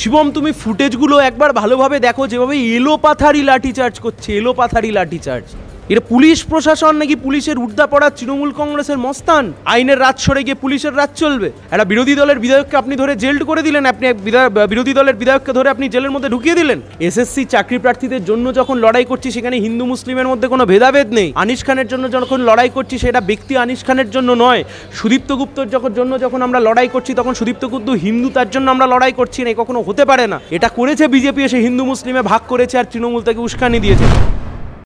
শিবম তুমি ফুটেজগুলো একবার ভালোভাবে দেখো যেভাবে এলো পাথারি লাঠি চার্জ করছে এলো পাথারি লাঠি চার্জ এটা পুলিশ প্রশাসন নাকি পুলিশের পড়া তৃণমূল কংগ্রেসের মস্তান আইনের রাত সরে গিয়ে পুলিশের রাত চলবে একটা বিরোধী দলের বিধায়ককে আপনি ধরে জেলড করে দিলেন আপনি বিরোধী দলের বিধায়ককে ধরে আপনি জেলের মধ্যে ঢুকিয়ে দিলেন এসএসসি চাকরি প্রার্থীদের জন্য যখন লড়াই করছি সেখানে হিন্দু মুসলিমের মধ্যে কোনো ভেদাভেদ নেই আনিস খানের জন্য যখন লড়াই করছি সেটা ব্যক্তি আনিস খানের জন্য নয় সুদীপ্ত গুপ্তর যখন জন্য যখন আমরা লড়াই করছি তখন সুদীপ্ত গুপ্ত হিন্দু তার জন্য আমরা লড়াই করছি না কখনো হতে পারে না এটা করেছে বিজেপি এসে হিন্দু মুসলিমে ভাগ করেছে আর তৃণমূল তাকে উস্কানি দিয়েছে